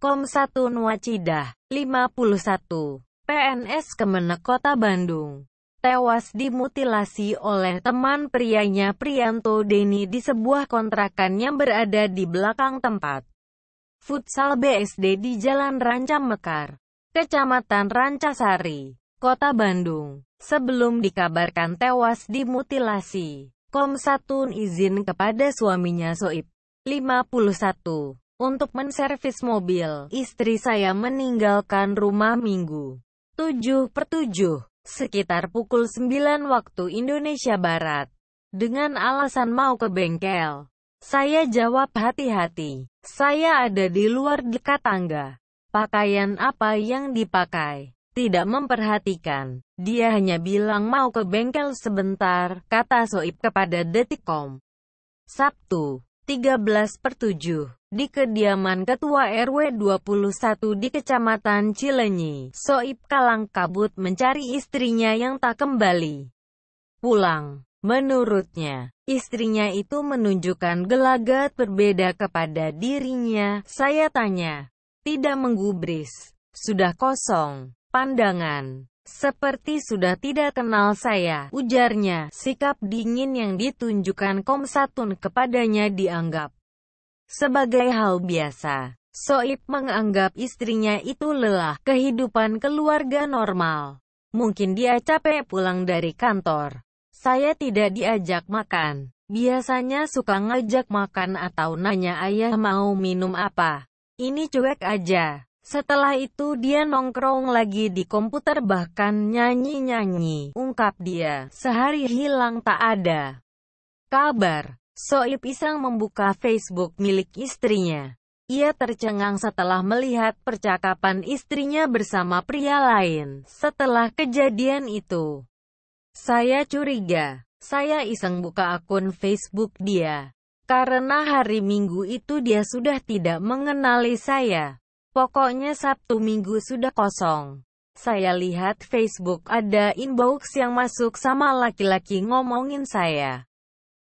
Kom 1 Nuacidah, 51, PNS Kemenek Kota Bandung, tewas dimutilasi oleh teman prianya Prianto Deni di sebuah kontrakan yang berada di belakang tempat. Futsal BSD di Jalan Rancam Mekar, Kecamatan Rancasari, Kota Bandung. Sebelum dikabarkan tewas dimutilasi, Kom 1 izin kepada suaminya Soib. 51 untuk menservis mobil. Istri saya meninggalkan rumah minggu 7 per 7, sekitar pukul 9 waktu Indonesia Barat. Dengan alasan mau ke bengkel. Saya jawab hati-hati. Saya ada di luar dekat tangga. Pakaian apa yang dipakai? Tidak memperhatikan. Dia hanya bilang mau ke bengkel sebentar, kata Soib kepada Detikom. Sabtu, 13 per 7 di kediaman Ketua RW 21 di Kecamatan Cilenyi. Soib kalang kabut mencari istrinya yang tak kembali pulang. Menurutnya, istrinya itu menunjukkan gelagat berbeda kepada dirinya. Saya tanya, tidak menggubris, sudah kosong, pandangan. Seperti sudah tidak kenal saya, ujarnya, sikap dingin yang ditunjukkan Komsatun kepadanya dianggap sebagai hal biasa. Soib menganggap istrinya itu lelah, kehidupan keluarga normal. Mungkin dia capek pulang dari kantor. Saya tidak diajak makan. Biasanya suka ngajak makan atau nanya ayah mau minum apa. Ini cuek aja. Setelah itu dia nongkrong lagi di komputer bahkan nyanyi-nyanyi, ungkap dia. Sehari hilang tak ada. Kabar, Soib Isang membuka Facebook milik istrinya. Ia tercengang setelah melihat percakapan istrinya bersama pria lain. Setelah kejadian itu, saya curiga. Saya iseng buka akun Facebook dia. Karena hari Minggu itu dia sudah tidak mengenali saya. Pokoknya Sabtu Minggu sudah kosong. Saya lihat Facebook ada inbox yang masuk sama laki-laki ngomongin saya.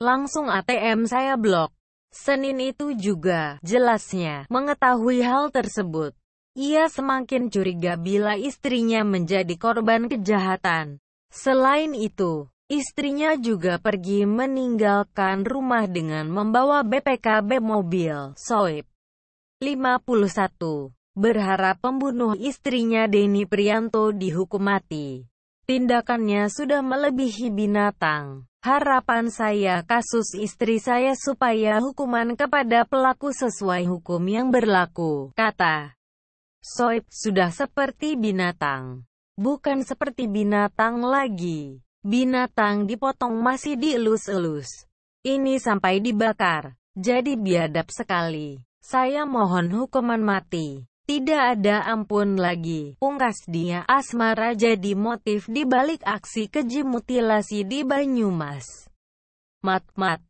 Langsung ATM saya blok. Senin itu juga, jelasnya, mengetahui hal tersebut. Ia semakin curiga bila istrinya menjadi korban kejahatan. Selain itu, istrinya juga pergi meninggalkan rumah dengan membawa BPKB mobil, soib. 51. Berharap pembunuh istrinya Denny Prianto dihukum mati. Tindakannya sudah melebihi binatang. Harapan saya kasus istri saya supaya hukuman kepada pelaku sesuai hukum yang berlaku, kata Soib, sudah seperti binatang. Bukan seperti binatang lagi. Binatang dipotong masih dielus-elus. Ini sampai dibakar. Jadi biadab sekali. Saya mohon hukuman mati. Tidak ada ampun lagi, pungkas dia. Asmara jadi motif di balik aksi keji mutilasi di Banyumas. Mat-mat.